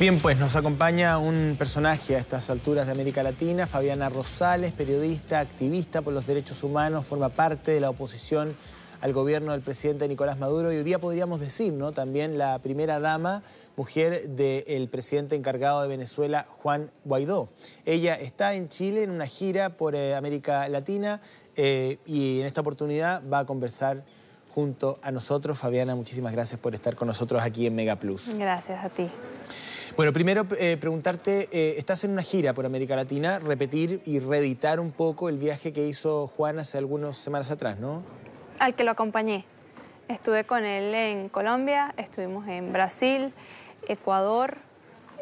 Bien, pues nos acompaña un personaje a estas alturas de América Latina, Fabiana Rosales, periodista, activista por los derechos humanos, forma parte de la oposición al gobierno del presidente Nicolás Maduro y hoy día podríamos decir, ¿no? También la primera dama, mujer del presidente encargado de Venezuela, Juan Guaidó. Ella está en Chile en una gira por eh, América Latina eh, y en esta oportunidad va a conversar junto a nosotros. Fabiana, muchísimas gracias por estar con nosotros aquí en Mega Plus. Gracias a ti. Bueno, primero eh, preguntarte, eh, estás en una gira por América Latina, repetir y reeditar un poco el viaje que hizo Juan hace algunas semanas atrás, ¿no? Al que lo acompañé. Estuve con él en Colombia, estuvimos en Brasil, Ecuador,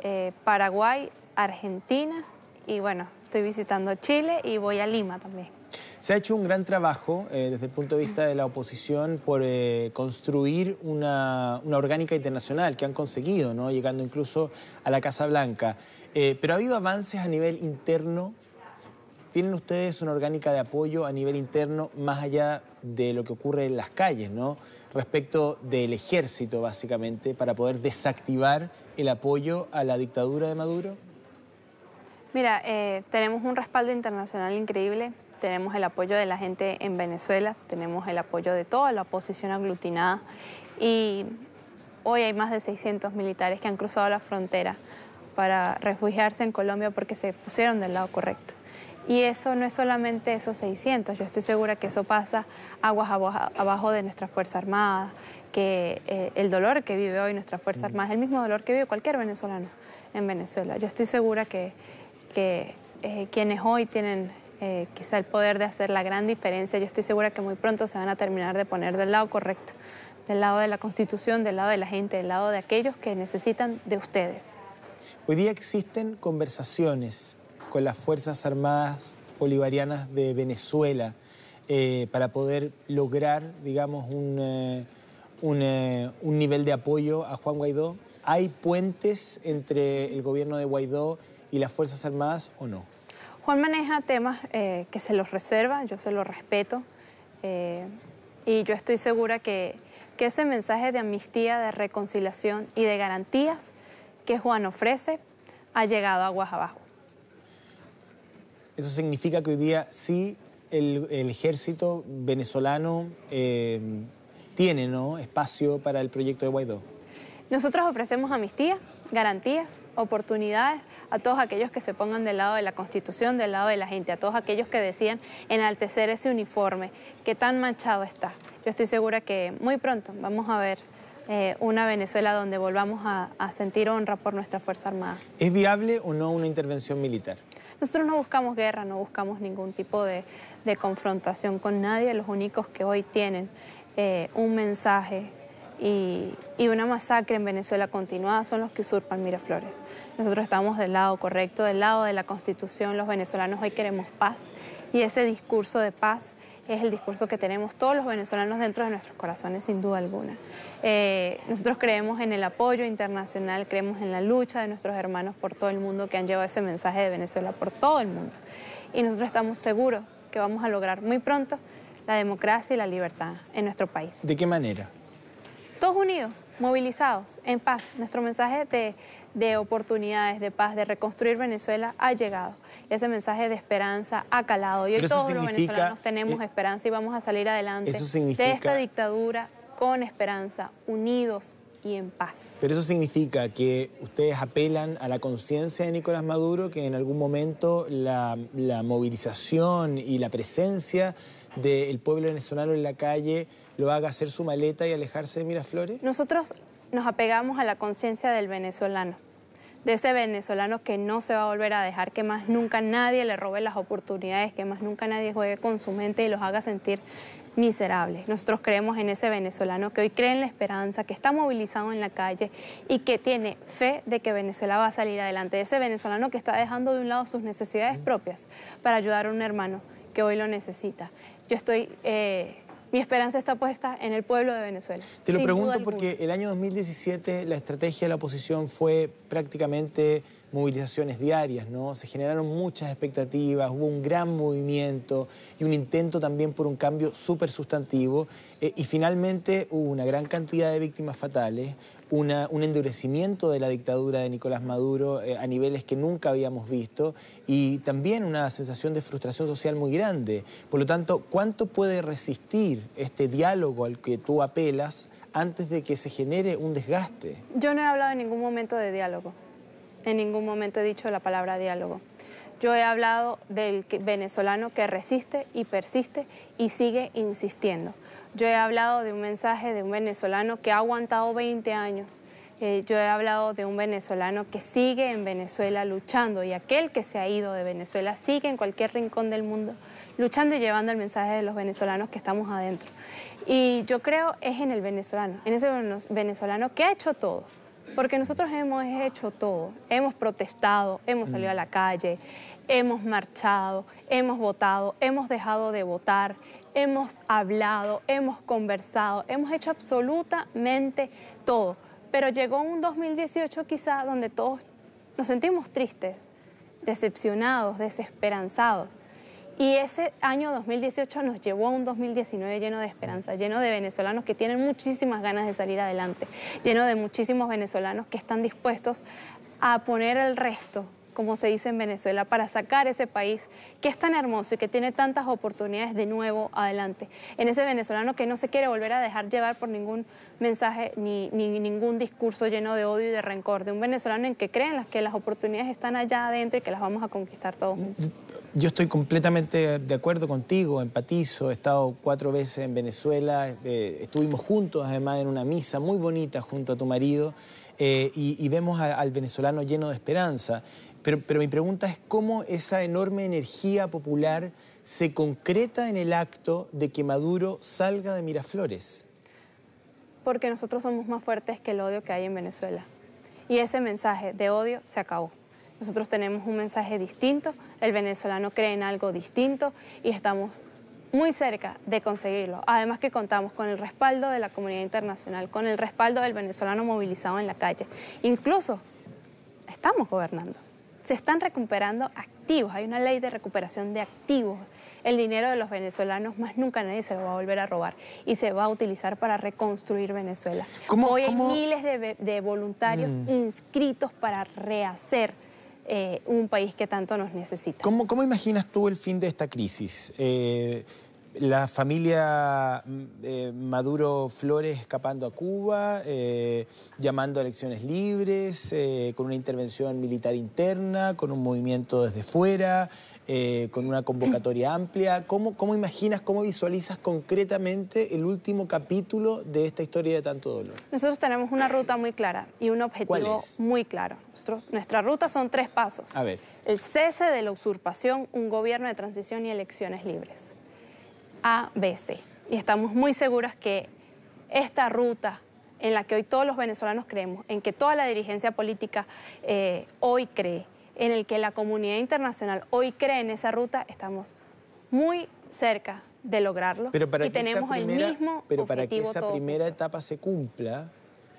eh, Paraguay, Argentina y bueno, estoy visitando Chile y voy a Lima también. Se ha hecho un gran trabajo eh, desde el punto de vista de la oposición por eh, construir una, orgánica internacional que han conseguido, ¿no? llegando incluso a la Casa Blanca. Eh, pero ha habido avances a nivel interno. ¿Tienen ustedes una orgánica de apoyo a nivel interno más allá de lo que ocurre en las calles, respecto del ejército, básicamente, para poder desactivar el apoyo a la dictadura de Maduro? Mira, tenemos un respaldo internacional increíble tenemos el apoyo de la gente en Venezuela, tenemos el apoyo de toda la oposición aglutinada y hoy hay más de 600 militares que han cruzado la frontera para refugiarse en Colombia porque se pusieron del lado correcto. Y eso no es solamente esos 600, yo estoy segura que eso pasa aguas abajo de nuestra Fuerza Armada, que eh, el dolor que vive hoy nuestra Fuerza mm. Armada es el mismo dolor que vive cualquier venezolano en Venezuela. Yo estoy segura que, que eh, quienes hoy tienen eh, quizá el poder de hacer la gran diferencia. Yo estoy segura que muy pronto se van a terminar de poner del lado correcto, del lado de la Constitución, del lado de la gente, del lado de aquellos que necesitan de ustedes. Hoy día existen conversaciones con las Fuerzas Armadas Bolivarianas de Venezuela eh, para poder lograr, digamos, eh, un nivel de apoyo a Juan Guaidó. ¿Hay puentes entre el gobierno de Guaidó y las Fuerzas Armadas o no? Juan maneja temas eh, que se los reserva, yo se los respeto eh, y yo estoy segura que, ese mensaje de amnistía, de reconciliación y de garantías que Juan ofrece ha llegado a Guajabajo. Eso significa que hoy día sí el, ejército venezolano eh, tiene ¿no? espacio para el proyecto de Guaidó. Nosotros ofrecemos amnistía, garantías, oportunidades a todos aquellos que se pongan del lado de la Constitución, del lado de la gente, a todos aquellos que decían enaltecer ese uniforme que tan manchado está. Yo estoy segura que muy pronto vamos a ver eh, una Venezuela donde volvamos a, sentir honra por nuestra Fuerza Armada. ¿Es viable o no una intervención militar? Nosotros no buscamos guerra, no buscamos ningún tipo de, confrontación con nadie. Los únicos que hoy tienen eh, un mensaje y, una masacre en Venezuela continuada son los que usurpan Miraflores. Nosotros estamos del lado correcto, del lado de la Constitución. Los venezolanos hoy queremos paz y ese discurso de paz es el discurso que tenemos todos los venezolanos dentro de nuestros corazones, sin duda alguna. Eh, nosotros creemos en el apoyo internacional, creemos en la lucha de nuestros hermanos por todo el mundo que han llevado ese mensaje de Venezuela por todo el mundo. Y nosotros estamos seguros que vamos a lograr muy pronto la democracia y la libertad en nuestro país. ¿De qué manera? todos unidos, movilizados, en paz. Nuestro mensaje de, oportunidades, de paz, de reconstruir Venezuela ha llegado. ese mensaje de esperanza ha calado. Y hoy todos los venezolanos tenemos eh, esperanza y vamos a salir adelante de esta dictadura con esperanza, unidos y en paz. Pero eso significa que ustedes apelan a la conciencia de Nicolás Maduro, que en algún momento la, la movilización y la presencia del pueblo venezolano en la calle lo haga hacer su maleta y alejarse de Miraflores? Nosotros nos apegamos a la conciencia del venezolano, de ese venezolano que no se va a volver a dejar, que más nunca nadie le robe las oportunidades, que más nunca nadie juegue con su mente y los haga sentir miserables. Nosotros creemos en ese venezolano que hoy cree en la esperanza, que está movilizado en la calle y que tiene fe de que Venezuela va a salir adelante. Ese venezolano que está dejando de un lado sus necesidades propias para ayudar a un hermano que hoy lo necesita. Yo estoy... Eh, mi esperanza está puesta en el pueblo de Venezuela. Te lo pregunto porque el año 2017 la estrategia de la oposición fue prácticamente movilizaciones diarias, ¿no? Se generaron muchas expectativas, hubo un gran movimiento y un intento también por un cambio súper sustantivo. Eh, y finalmente hubo una gran cantidad de víctimas fatales, un endurecimiento de la dictadura de Nicolás Maduro eh, a niveles que nunca habíamos visto y también una sensación de frustración social muy grande. Por lo tanto, ¿cuánto puede resistir este diálogo al que tú apelas antes de que se genere un desgaste? Yo no he hablado en ningún momento de diálogo. En ningún momento he dicho la palabra diálogo. Yo he hablado del venezolano que resiste y persiste y sigue insistiendo. Yo he hablado de un mensaje de un venezolano que ha aguantado 20 años. Eh, yo he hablado de un venezolano que sigue en Venezuela luchando y aquel que se ha ido de Venezuela sigue en cualquier rincón del mundo luchando y llevando el mensaje de los venezolanos que estamos adentro. Y yo creo es en el venezolano, en ese venezolano que ha hecho todo, porque nosotros hemos hecho todo. Hemos protestado, hemos salido a la calle, hemos marchado, hemos votado, hemos dejado de votar, hemos hablado, hemos conversado, hemos hecho absolutamente todo. Pero llegó un 2018 quizá donde todos nos sentimos tristes, decepcionados, desesperanzados. Y ese año 2018 nos llevó a un 2019 lleno de esperanza, lleno de venezolanos que tienen muchísimas ganas de salir adelante, lleno de muchísimos venezolanos que están dispuestos a poner el resto como se dice en Venezuela, para sacar ese país que es tan hermoso y que tiene tantas oportunidades de nuevo adelante. En ese venezolano que no se quiere volver a dejar llevar por ningún mensaje ni, ningún discurso lleno de odio y de rencor, de un venezolano en que creen las, que las oportunidades están allá adentro y que las vamos a conquistar todos juntos. Yo estoy completamente de acuerdo contigo, empatizo, he estado cuatro veces en Venezuela, eh, estuvimos juntos además en una misa muy bonita junto a tu marido eh, y, vemos al venezolano lleno de esperanza. Pero, pero, mi pregunta es cómo esa enorme energía popular se concreta en el acto de que Maduro salga de Miraflores. Porque nosotros somos más fuertes que el odio que hay en Venezuela. Y ese mensaje de odio se acabó. Nosotros tenemos un mensaje distinto, el venezolano cree en algo distinto y estamos muy cerca de conseguirlo. Además que contamos con el respaldo de la comunidad internacional, con el respaldo del venezolano movilizado en la calle. Incluso estamos gobernando. Se están recuperando activos, hay una ley de recuperación de activos. El dinero de los venezolanos más nunca nadie se lo va a volver a robar y se va a utilizar para reconstruir Venezuela. Hoy hay miles de, voluntarios mm. inscritos para rehacer eh, un país que tanto nos necesita. ¿Cómo, imaginas tú el fin de esta crisis? Eh, ¿La familia mm, eh, Maduro Flores escapando a Cuba, llamando a elecciones libres, con una intervención militar interna, con un movimiento desde fuera? Eh, con una convocatoria amplia. ¿Cómo, imaginas, cómo visualizas concretamente el último capítulo de esta historia de tanto dolor? Nosotros tenemos una ruta muy clara y un objetivo muy claro. nuestra ruta son tres pasos. A ver. El cese de la usurpación, un gobierno de transición y elecciones libres. A, B, C. Y estamos muy seguras que esta ruta en la que hoy todos los venezolanos creemos, en que toda la dirigencia política eh, hoy cree, en el que la comunidad internacional hoy cree en esa ruta, estamos muy cerca de lograrlo y tenemos el mismo Pero para que esa primera etapa se cumpla,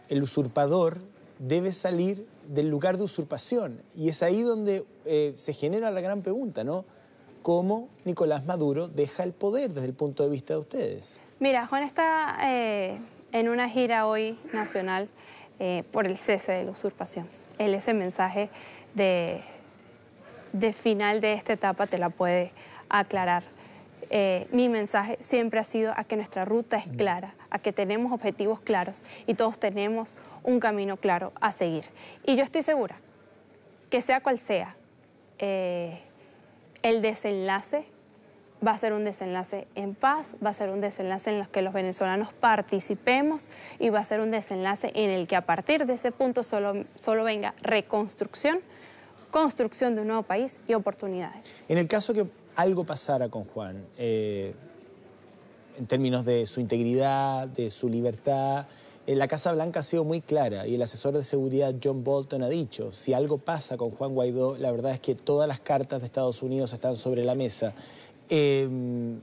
el usurpador debe salir del lugar de usurpación. Y es ahí donde eh, se genera la gran pregunta, ¿no? ¿Cómo Nicolás Maduro deja el poder desde el punto de vista de ustedes? Mira, Juan está eh, en una gira hoy nacional eh, por el cese de la usurpación. Él ese mensaje de, final de esta etapa te la puede aclarar. Eh, mi mensaje siempre ha sido a que nuestra ruta es clara, a que tenemos objetivos claros y todos tenemos un camino claro a seguir. Y yo estoy segura que sea cual sea eh, el desenlace, va a ser un desenlace en paz, va a ser un desenlace en el que los venezolanos participemos y va a ser un desenlace en el que a partir de ese punto solo, solo venga reconstrucción, construcción de un nuevo país y oportunidades. En el caso que algo pasara con Juan, eh, en términos de su integridad, de su libertad, eh, la Casa Blanca ha sido muy clara y el asesor de seguridad John Bolton ha dicho, si algo pasa con Juan Guaidó, la verdad es que todas las cartas de Estados Unidos están sobre la mesa. Em,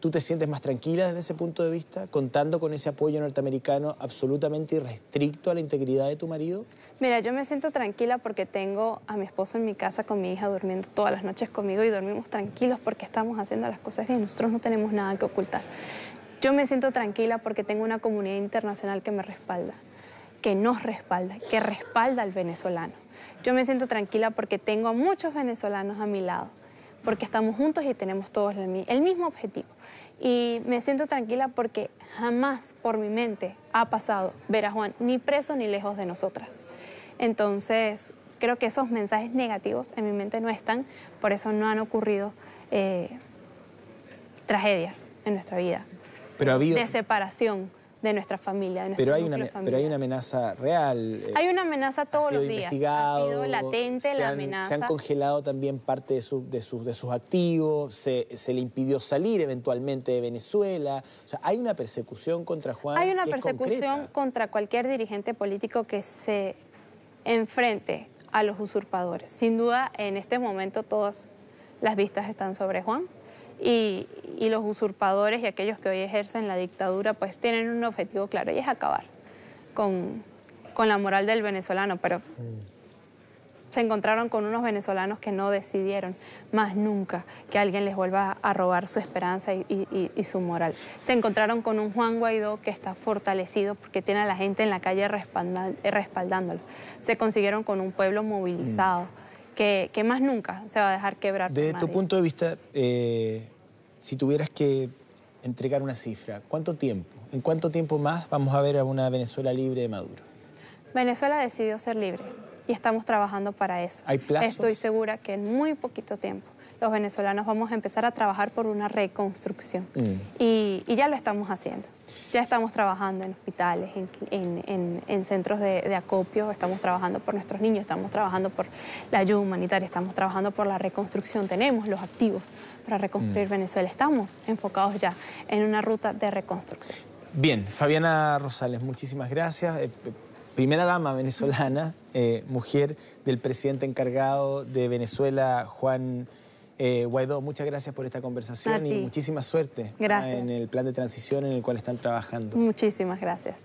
¿Tú te sientes más tranquila desde ese punto de vista, contando con ese apoyo norteamericano absolutamente irrestricto a la integridad de tu marido? Mira, yo me siento tranquila porque tengo a mi esposo en mi casa con mi hija durmiendo todas las noches conmigo y dormimos tranquilos porque estamos haciendo las cosas bien, nosotros no tenemos nada que ocultar. Yo me siento tranquila porque tengo una comunidad internacional que me respalda, que nos respalda, que respalda al venezolano. Yo me siento tranquila porque tengo a muchos venezolanos a mi lado porque estamos juntos y tenemos todos el mismo objetivo. Y me siento tranquila porque jamás por mi mente ha pasado ver a Juan ni preso ni lejos de nosotras. Entonces, creo que esos mensajes negativos en mi mente no están, por eso no han ocurrido eh, tragedias en nuestra vida. Pero De separación de nuestra familia, de nuestra pero hay Pero hay una amenaza real. Eh, hay una amenaza todos los días. Ha sido latente la amenaza. Se han congelado también parte de, de, sus activos, se, se, le impidió salir eventualmente de Venezuela. O sea, hay una persecución contra Juan. Hay una persecución contra cualquier dirigente político que se enfrente a los usurpadores. Sin duda, en este momento todas las vistas están sobre Juan y, los usurpadores y aquellos que hoy ejercen la dictadura pues tienen un objetivo claro y es acabar con, con la moral del venezolano, pero se encontraron con unos venezolanos que no decidieron más nunca que alguien les vuelva a robar su esperanza y, su moral. Se encontraron con un Juan Guaidó que está fortalecido porque tiene a la gente en la calle respaldándolo. Se consiguieron con un pueblo movilizado. Mm que, más nunca se va a dejar quebrar. Desde tu punto de vista, eh, si tuvieras que entregar una cifra, ¿cuánto tiempo? ¿En cuánto tiempo más vamos a ver a una Venezuela libre de Maduro? Venezuela decidió ser libre y estamos trabajando para eso. ¿Hay plazos? Estoy segura que en muy poquito tiempo los venezolanos vamos a empezar a trabajar por una reconstrucción. Mm. Y, ya lo estamos haciendo. Ya estamos trabajando en hospitales, en, centros de, acopio, estamos trabajando por nuestros niños, estamos trabajando por la ayuda humanitaria, estamos trabajando por la reconstrucción. Tenemos los activos para reconstruir mm. Venezuela. Estamos enfocados ya en una ruta de reconstrucción. Bien, Fabiana Rosales, muchísimas gracias. Eh, eh, primera dama venezolana, eh, mujer del presidente encargado de Venezuela, Juan... Eh, Guaidó, muchas gracias por esta conversación y muchísima suerte en el plan de transición en el cual están trabajando. Muchísimas gracias.